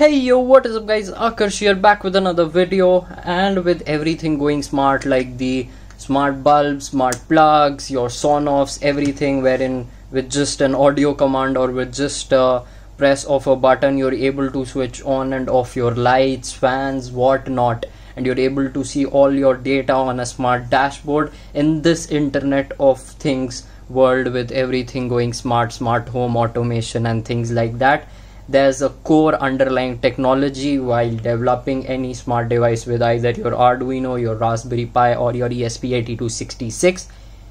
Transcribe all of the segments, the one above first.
hey yo what is up guys Akarsh here back with another video and with everything going smart like the smart bulbs smart plugs your sonoffs, everything wherein with just an audio command or with just a press of a button you're able to switch on and off your lights fans whatnot and you're able to see all your data on a smart dashboard in this internet of things world with everything going smart smart home automation and things like that there's a core underlying technology while developing any smart device with either your Arduino, your Raspberry Pi or your ESP8266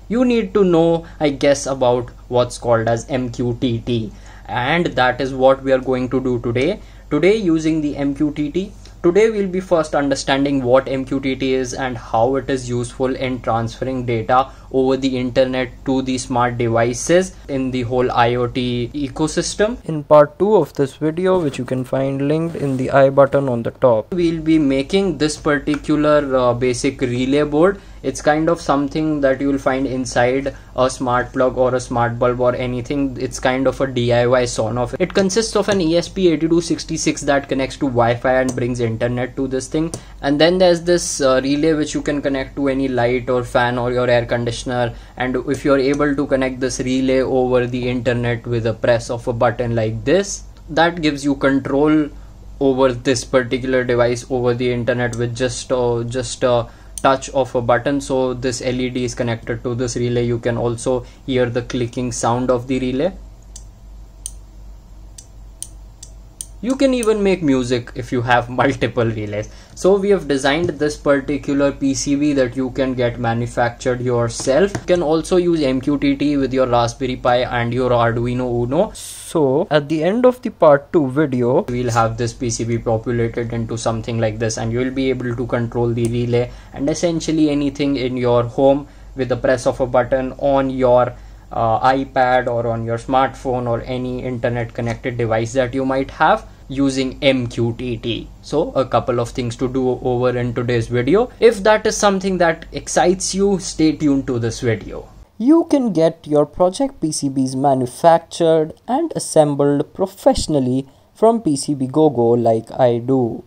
you need to know I guess about what's called as MQTT and that is what we are going to do today today using the MQTT Today we'll be first understanding what MQTT is and how it is useful in transferring data over the internet to the smart devices in the whole IoT ecosystem. In part 2 of this video which you can find linked in the I button on the top. We'll be making this particular uh, basic relay board it's kind of something that you will find inside a smart plug or a smart bulb or anything it's kind of a diy son off it consists of an esp8266 that connects to wi-fi and brings internet to this thing and then there's this uh, relay which you can connect to any light or fan or your air conditioner conditioner and if you're able to connect this relay over the internet with a press of a button like this that gives you control over this particular device over the internet with just uh, just a touch of a button so this led is connected to this relay you can also hear the clicking sound of the relay you can even make music if you have multiple relays so we have designed this particular pcb that you can get manufactured yourself you can also use mqtt with your raspberry pi and your arduino uno so at the end of the part 2 video we'll have this pcb populated into something like this and you'll be able to control the relay and essentially anything in your home with the press of a button on your uh, iPad or on your smartphone or any internet connected device that you might have using MQTT. So, a couple of things to do over in today's video. If that is something that excites you, stay tuned to this video. You can get your project PCBs manufactured and assembled professionally from PCBGoGo like I do.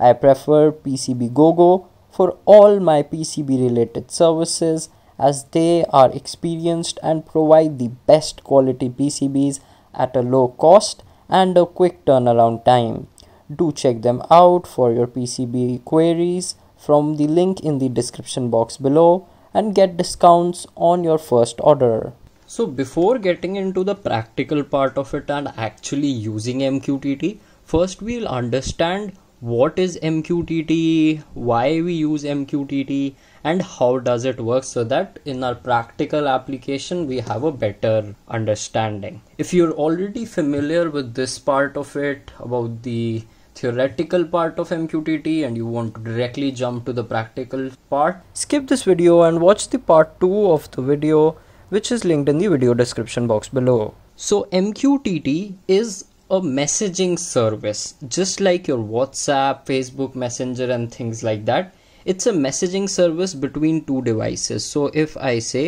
I prefer PCBGoGo for all my PCB related services as they are experienced and provide the best quality PCBs at a low cost and a quick turnaround time. Do check them out for your PCB queries from the link in the description box below and get discounts on your first order. So before getting into the practical part of it and actually using MQTT, first we'll understand what is MQTT, why we use MQTT and how does it work so that in our practical application we have a better understanding if you're already familiar with this part of it about the theoretical part of MQTT and you want to directly jump to the practical part skip this video and watch the part 2 of the video which is linked in the video description box below so MQTT is a messaging service just like your WhatsApp, Facebook Messenger and things like that it's a messaging service between two devices so if i say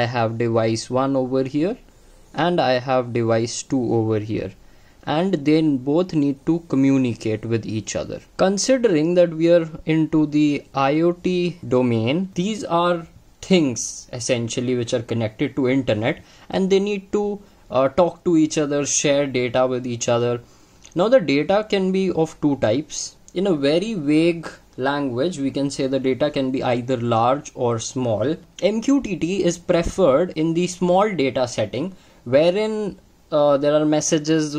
i have device 1 over here and i have device 2 over here and they both need to communicate with each other considering that we are into the iot domain these are things essentially which are connected to internet and they need to uh, talk to each other share data with each other now the data can be of two types in a very vague language we can say the data can be either large or small mqtt is preferred in the small data setting wherein uh, there are messages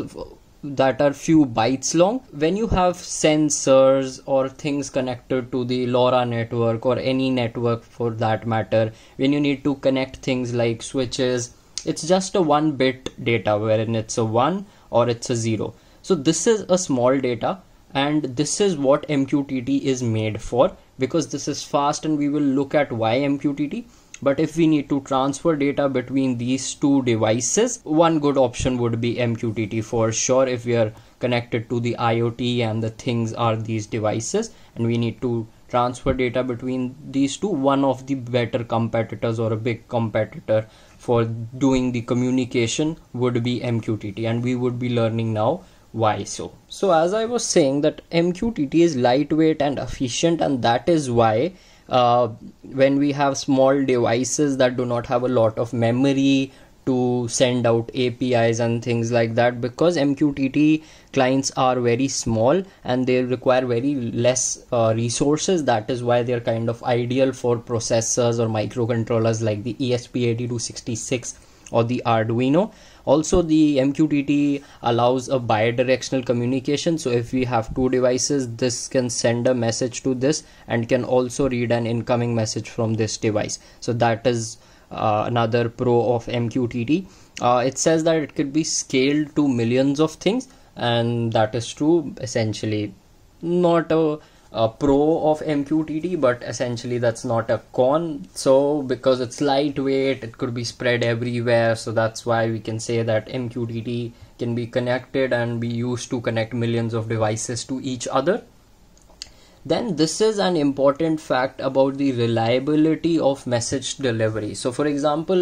that are few bytes long when you have sensors or things connected to the lora network or any network for that matter when you need to connect things like switches it's just a one bit data wherein it's a 1 or it's a 0 so this is a small data and this is what MQTT is made for because this is fast and we will look at why MQTT but if we need to transfer data between these two devices one good option would be MQTT for sure if we are connected to the IoT and the things are these devices and we need to transfer data between these two one of the better competitors or a big competitor for doing the communication would be MQTT and we would be learning now why so so as i was saying that mqtt is lightweight and efficient and that is why uh, when we have small devices that do not have a lot of memory to send out apis and things like that because mqtt clients are very small and they require very less uh, resources that is why they're kind of ideal for processors or microcontrollers like the esp8266 or the Arduino. Also, the MQTT allows a bidirectional communication. So, if we have two devices, this can send a message to this and can also read an incoming message from this device. So, that is uh, another pro of MQTT. Uh, it says that it could be scaled to millions of things, and that is true essentially. Not a a pro of MQTT, but essentially that's not a con. So, because it's lightweight, it could be spread everywhere. So, that's why we can say that MQTT can be connected and be used to connect millions of devices to each other then this is an important fact about the reliability of message delivery so for example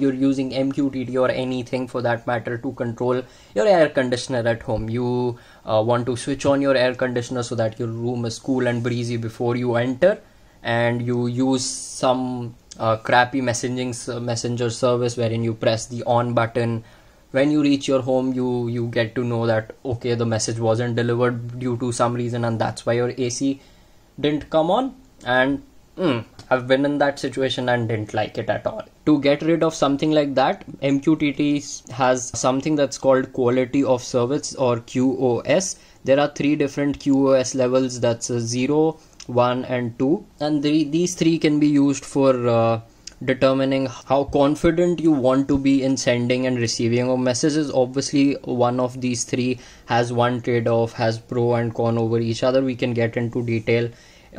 you're using mqtt or anything for that matter to control your air conditioner at home you uh, want to switch on your air conditioner so that your room is cool and breezy before you enter and you use some uh, crappy messaging uh, messenger service wherein you press the on button when you reach your home you you get to know that okay the message wasn't delivered due to some reason and that's why your ac didn't come on and mm, i've been in that situation and didn't like it at all to get rid of something like that mqtt has something that's called quality of service or qos there are three different qos levels that's 0 1 and 2 and the, these three can be used for uh, determining how confident you want to be in sending and receiving of messages obviously one of these three has one trade off has pro and con over each other we can get into detail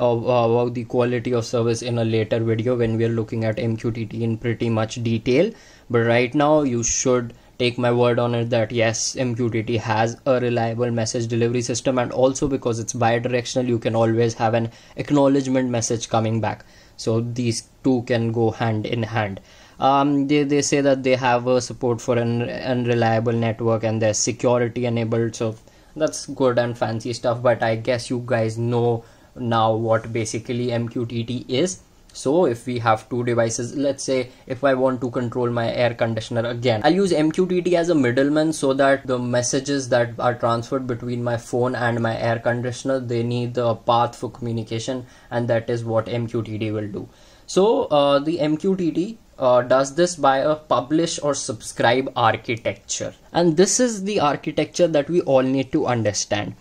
about the quality of service in a later video when we are looking at mqtt in pretty much detail but right now you should take my word on it that yes mqtt has a reliable message delivery system and also because it's bi-directional you can always have an acknowledgement message coming back so these two can go hand in hand um, they, they say that they have a support for an unreliable network and they're security enabled so that's good and fancy stuff but i guess you guys know now what basically mqtt is so if we have two devices let's say if i want to control my air conditioner again i'll use mqtt as a middleman so that the messages that are transferred between my phone and my air conditioner they need the path for communication and that is what mqtt will do so uh, the mqtt uh, does this by a publish or subscribe architecture and this is the architecture that we all need to understand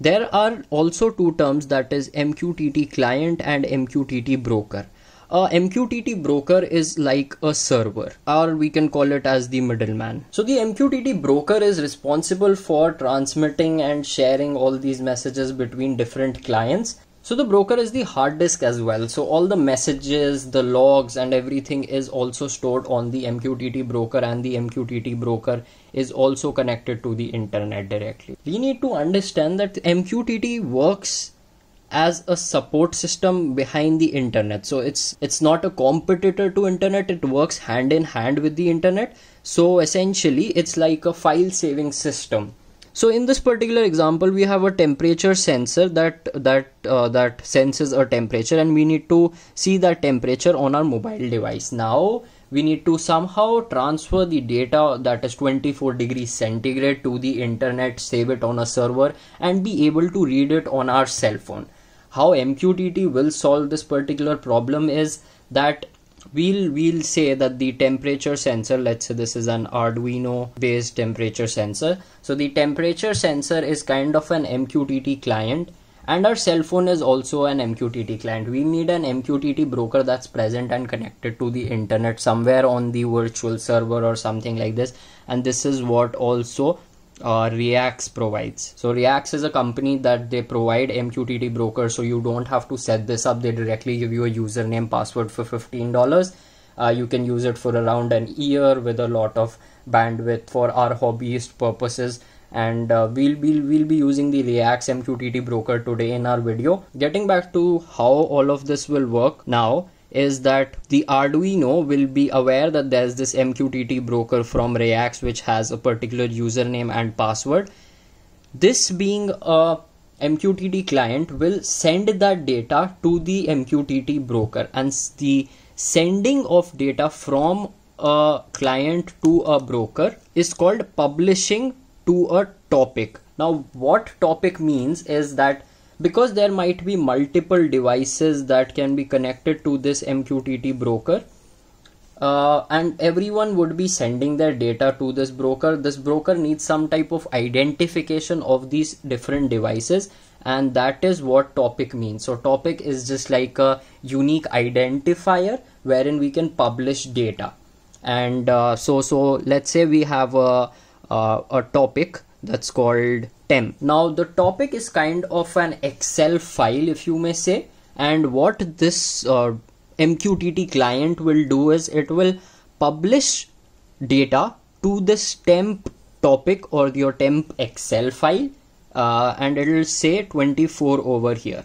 there are also two terms that is mqtt client and mqtt broker a MQTT broker is like a server or we can call it as the middleman. So the MQTT broker is responsible for transmitting and sharing all these messages between different clients so the broker is the hard disk as well. So all the messages, the logs and everything is also stored on the MQTT broker and the MQTT broker is also connected to the internet directly. We need to understand that MQTT works as a support system behind the internet so it's it's not a competitor to internet it works hand in hand with the internet so essentially it's like a file saving system so in this particular example we have a temperature sensor that that uh, that senses a temperature and we need to see that temperature on our mobile device now we need to somehow transfer the data that is 24 degrees centigrade to the internet save it on a server and be able to read it on our cell phone how MQTT will solve this particular problem is that we'll we'll say that the temperature sensor let's say this is an arduino based temperature sensor so the temperature sensor is kind of an mqtt client and our cell phone is also an mqtt client we need an mqtt broker that's present and connected to the internet somewhere on the virtual server or something like this and this is what also uh, reacts provides. So Reacts is a company that they provide MQTT broker so you don't have to set this up. They directly give you a username password for $15. Uh, you can use it for around an year with a lot of bandwidth for our hobbyist purposes and uh, we'll be we'll be using the Reacts mqtt broker today in our video getting back to how all of this will work now is that the Arduino will be aware that there's this MQTT broker from React which has a particular username and password. This being a MQTT client will send that data to the MQTT broker and the sending of data from a client to a broker is called publishing to a topic. Now what topic means is that because there might be multiple devices that can be connected to this MQTT broker uh, and everyone would be sending their data to this broker this broker needs some type of identification of these different devices and that is what topic means so topic is just like a unique identifier wherein we can publish data and uh, so so let's say we have a, a, uh, a topic that's called temp now the topic is kind of an excel file if you may say and what this uh, mqtt client will do is it will publish data to this temp topic or your temp excel file uh, and it will say 24 over here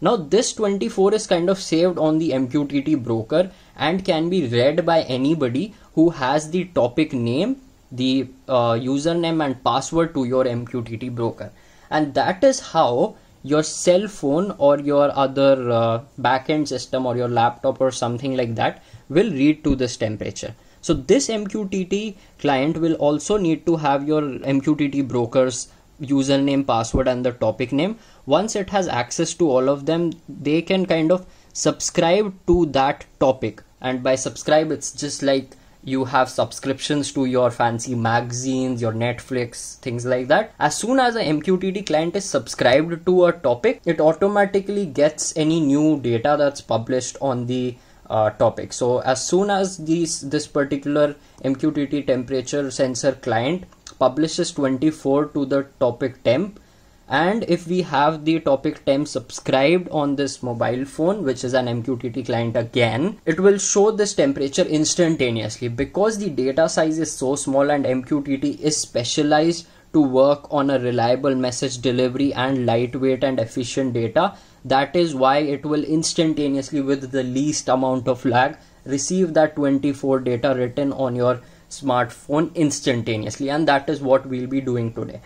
now this 24 is kind of saved on the mqtt broker and can be read by anybody who has the topic name the uh, username and password to your MQTT broker. And that is how your cell phone or your other uh, backend system or your laptop or something like that will read to this temperature. So this MQTT client will also need to have your MQTT broker's username, password and the topic name. Once it has access to all of them, they can kind of subscribe to that topic. And by subscribe, it's just like you have subscriptions to your fancy magazines, your Netflix, things like that. As soon as a MQTT client is subscribed to a topic, it automatically gets any new data that's published on the uh, topic. So as soon as these this particular MQTT temperature sensor client publishes 24 to the topic temp, and if we have the topic temp subscribed on this mobile phone which is an MQTT client again it will show this temperature instantaneously because the data size is so small and MQTT is specialized to work on a reliable message delivery and lightweight and efficient data that is why it will instantaneously with the least amount of lag receive that 24 data written on your smartphone instantaneously and that is what we'll be doing today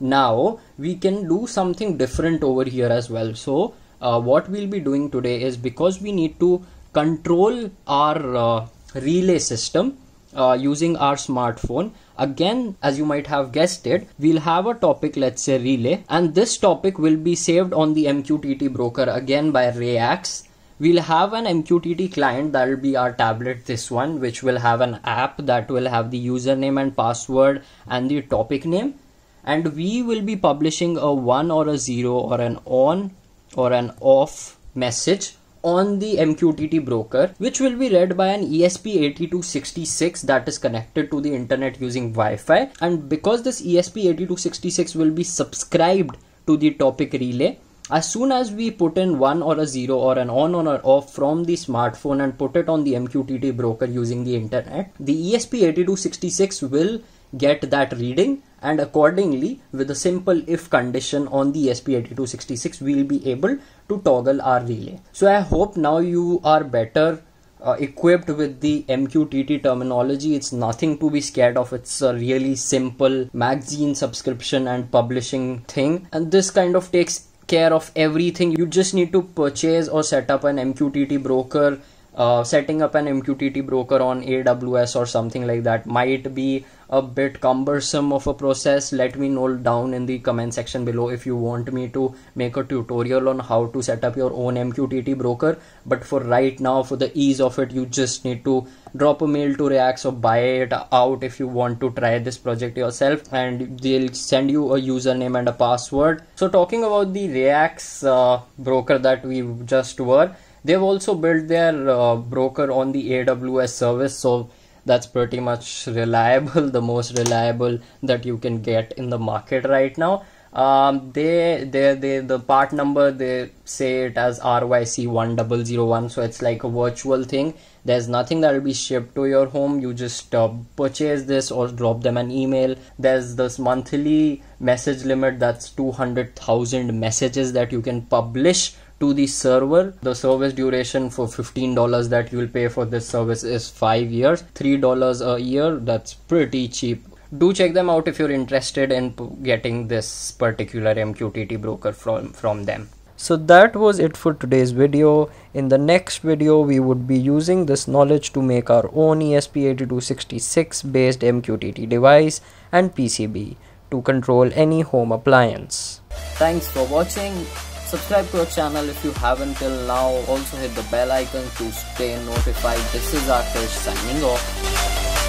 now we can do something different over here as well so uh, what we'll be doing today is because we need to control our uh, relay system uh, using our smartphone again as you might have guessed it we'll have a topic let's say relay and this topic will be saved on the mqtt broker again by rayax we'll have an mqtt client that will be our tablet this one which will have an app that will have the username and password and the topic name and we will be publishing a 1 or a 0 or an on or an off message on the MQTT broker, which will be read by an ESP8266 that is connected to the internet using Wi Fi. And because this ESP8266 will be subscribed to the topic relay, as soon as we put in 1 or a 0 or an on or an off from the smartphone and put it on the MQTT broker using the internet, the ESP8266 will get that reading and accordingly with a simple if condition on the SP8266 we'll be able to toggle our relay. So I hope now you are better uh, equipped with the MQTT terminology. It's nothing to be scared of. It's a really simple magazine subscription and publishing thing and this kind of takes care of everything. You just need to purchase or set up an MQTT broker uh, setting up an MQTT broker on AWS or something like that might be a bit cumbersome of a process let me know down in the comment section below if you want me to make a tutorial on how to set up your own mqtt broker but for right now for the ease of it you just need to drop a mail to react or buy it out if you want to try this project yourself and they'll send you a username and a password so talking about the reacts uh, broker that we just were they've also built their uh, broker on the aws service so that's pretty much reliable the most reliable that you can get in the market right now um, they, they they the part number they say it as RYC1001 so it's like a virtual thing there's nothing that will be shipped to your home you just uh, purchase this or drop them an email there's this monthly message limit that's 200,000 messages that you can publish to the server. The service duration for $15 that you will pay for this service is 5 years, $3 a year. That's pretty cheap. Do check them out if you're interested in getting this particular MQTT broker from, from them. So that was it for today's video. In the next video, we would be using this knowledge to make our own ESP8266 based MQTT device and PCB to control any home appliance. Thanks for watching subscribe to our channel if you haven't till now also hit the bell icon to stay notified this is Akash signing off